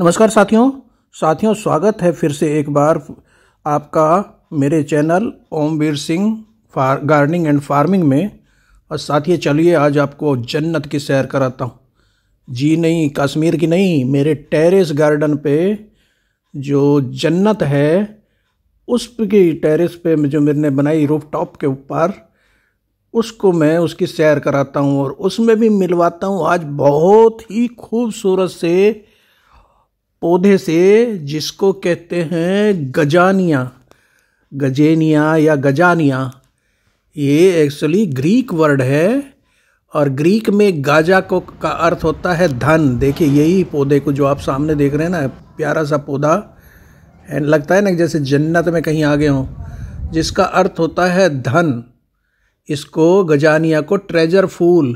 नमस्कार साथियों साथियों स्वागत है फिर से एक बार आपका मेरे channel Omveer Singh for gardening and farming में और ही चलिए आज आपको जन्नत की सैर कराता हूँ जी नहीं कश्मीर की नहीं मेरे टेरेस गार्डन पे जो जन्नत है उस की टेरेस पे जो मैंने बनाई रूफ टॉप के ऊपर उसको मैं उसकी सैर कराता हूँ और उसमें भी मिलवाता हूँ आज बहुत ही खूबसूरत से पौधे से जिसको कहते हैं गजानिया गजेनिया या गजानिया ये एक्चुअली ग्रीक वर्ड है और ग्रीक में गाजा को का अर्थ होता है धन देखिए यही पौधे को जो आप सामने देख रहे हैं ना प्यारा सा पौधा एंड लगता है ना जैसे जन्नत में कहीं आ गए हों जिसका अर्थ होता है धन इसको गजानिया को ट्रेजर फूल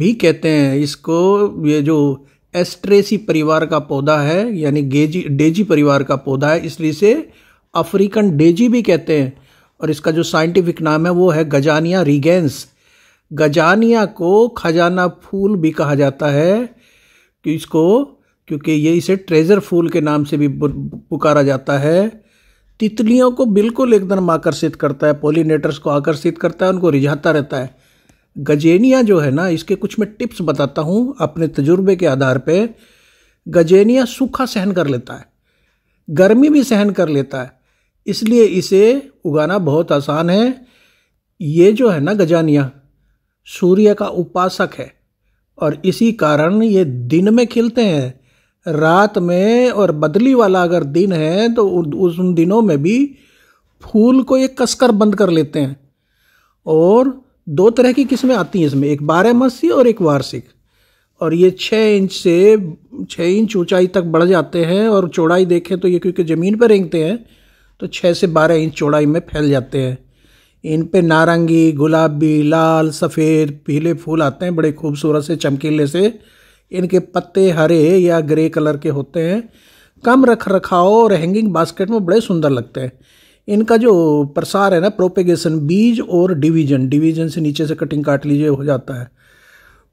भी कहते हैं इसको ये जो एस्ट्रेसी परिवार का पौधा है यानी गेजी डेजी परिवार का पौधा है इसलिए इसे अफ्रीकन डेजी भी कहते हैं और इसका जो साइंटिफिक नाम है वो है गजानिया रिगेंस गजानिया को खजाना फूल भी कहा जाता है कि इसको क्योंकि ये इसे ट्रेजर फूल के नाम से भी पुकारा जाता है तितलियों को बिल्कुल एकदम आकर्षित करता है पोलिनेटर्स को आकर्षित करता है उनको रिझाता रहता है गजेनिया जो है ना इसके कुछ मैं टिप्स बताता हूँ अपने तजुर्बे के आधार पे गजेनिया सूखा सहन कर लेता है गर्मी भी सहन कर लेता है इसलिए इसे उगाना बहुत आसान है ये जो है ना गजानिया सूर्य का उपासक है और इसी कारण ये दिन में खिलते हैं रात में और बदली वाला अगर दिन है तो उस उन दिनों में भी फूल को ये कसकर बंद कर लेते हैं और दो तरह की किस्में आती हैं इसमें एक बारह मासी और एक वार्षिक और ये छः इंच से छः इंच ऊंचाई तक बढ़ जाते हैं और चौड़ाई देखें तो ये क्योंकि ज़मीन पर रेंगते हैं तो छः से बारह इंच चौड़ाई में फैल जाते हैं इन पे नारंगी गुलाबी लाल सफ़ेद पीले फूल आते हैं बड़े खूबसूरत से चमकीले से इनके पत्ते हरे या ग्रे कलर के होते हैं कम रख रखाव और हैंगिंग बास्केट में बड़े सुंदर लगते हैं इनका जो प्रसार है ना प्रोपेगेशन बीज और डिवीजन डिवीजन से नीचे से कटिंग काट लीजिए हो जाता है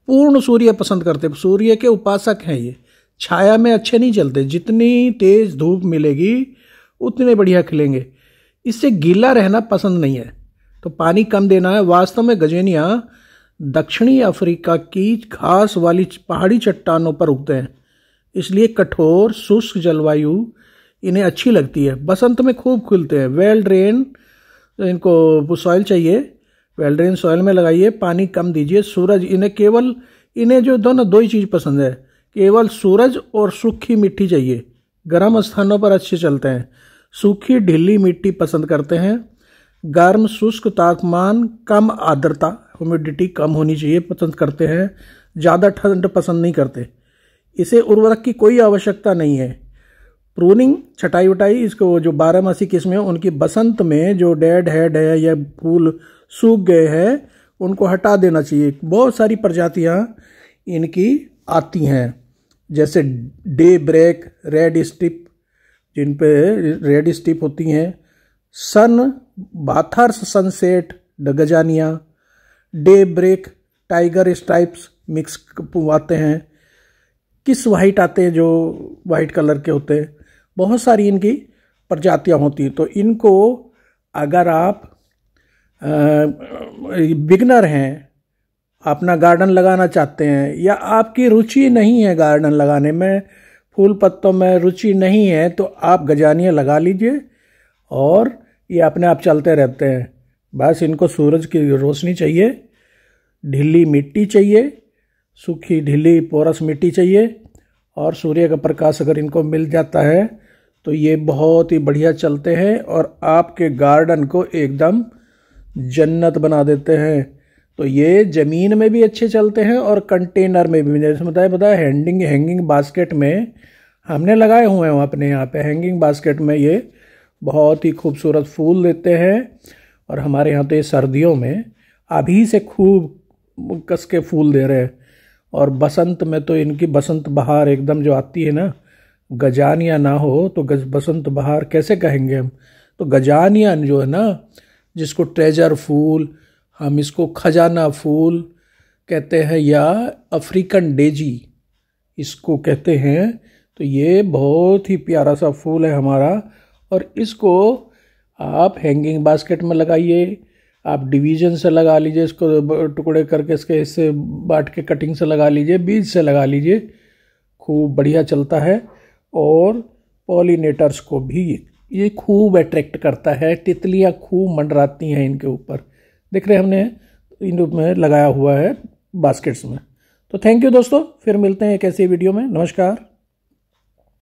पूर्ण सूर्य पसंद करते सूर्य के उपासक हैं ये छाया में अच्छे नहीं चलते जितनी तेज़ धूप मिलेगी उतने बढ़िया खिलेंगे इससे गीला रहना पसंद नहीं है तो पानी कम देना है वास्तव में गजेनिया दक्षिणी अफ्रीका की घास वाली पहाड़ी चट्टानों पर उगते हैं इसलिए कठोर शुष्क जलवायु इन्हें अच्छी लगती है बसंत में खूब खुलते हैं वेल ड्रेन इनको सॉइल चाहिए वेल ड्रेन सॉइल में लगाइए पानी कम दीजिए सूरज इन्हें केवल इन्हें जो दोनों दो ही चीज़ पसंद है केवल सूरज और सूखी मिट्टी चाहिए गर्म स्थानों पर अच्छे चलते हैं सूखी ढीली मिट्टी पसंद करते हैं गर्म शुष्क तापमान कम आर्द्रता ह्यूमिडिटी कम होनी चाहिए पसंद करते हैं ज़्यादा ठंड पसंद नहीं करते इसे उर्वरक की कोई आवश्यकता नहीं है प्रूनिंग छटाई उटाई इसको जो बारहमासी किस्में है उनकी बसंत में जो डेड हेड है या फूल सूख गए हैं उनको हटा देना चाहिए बहुत सारी प्रजातियाँ इनकी आती हैं जैसे डे ब्रेक रेड स्टिप जिन पे रेड स्टिप होती हैं sun bathers sunset the gazania day break tiger stripes mix आते हैं किस वाइट आते हैं जो वाइट कलर के होते हैं बहुत सारी इनकी प्रजातियाँ होती हैं तो इनको अगर आप बिगनर हैं अपना गार्डन लगाना चाहते हैं या आपकी रुचि नहीं है गार्डन लगाने में फूल पत्तों में रुचि नहीं है तो आप गजानिया लगा लीजिए और ये अपने आप चलते रहते हैं बस इनको सूरज की रोशनी चाहिए ढीली मिट्टी चाहिए सूखी ढीली पोरस मिट्टी चाहिए और सूर्य का प्रकाश अगर इनको मिल जाता है तो ये बहुत ही बढ़िया चलते हैं और आपके गार्डन को एकदम जन्नत बना देते हैं तो ये ज़मीन में भी अच्छे चलते हैं और कंटेनर में भी जैसे बताया बताया हैंडिंग हैंगिंग बास्केट में हमने लगाए हुए हैं अपने यहाँ पे हैंगिंग बास्केट में ये बहुत ही खूबसूरत फूल देते हैं और हमारे यहाँ तो ये सर्दियों में अभी से खूब कस के फूल दे रहे हैं और बसंत में तो इनकी बसंत बहार एकदम जो आती है ना गजानिया ना हो तो गज बसंत बहार कैसे कहेंगे हम तो गजानिया जो है ना जिसको ट्रेजर फूल हम इसको खजाना फूल कहते हैं या अफ्रीकन डेजी इसको कहते हैं तो ये बहुत ही प्यारा सा फूल है हमारा और इसको आप हैंगिंग बास्केट में लगाइए आप डिवीजन से लगा लीजिए इसको टुकड़े करके इसके इससे बाट के कटिंग से लगा लीजिए बीज से लगा लीजिए खूब बढ़िया चलता है और पॉलिनेटर्स को भी ये खूब अट्रैक्ट करता है तितलियाँ खूब मंडराती हैं इनके ऊपर देख रहे हमने इन में लगाया हुआ है बास्केट्स में तो थैंक यू दोस्तों फिर मिलते हैं एक ऐसी वीडियो में नमस्कार